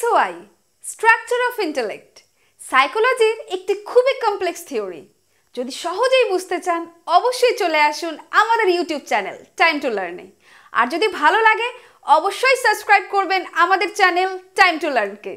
SOI structure of intellect সাইকোলজির একটি খুবই কমপ্লেক্স থিওরি যদি সহজেই বুঝতে চান অবশ্যই চলে আসুন আমাদের ইউটিউব চ্যানেল টাইম টু লার্নে আর যদি ভালো লাগে অবশ্যই সাবস্ক্রাইব করবেন আমাদের চ্যানেল টাইম টু লার্নকে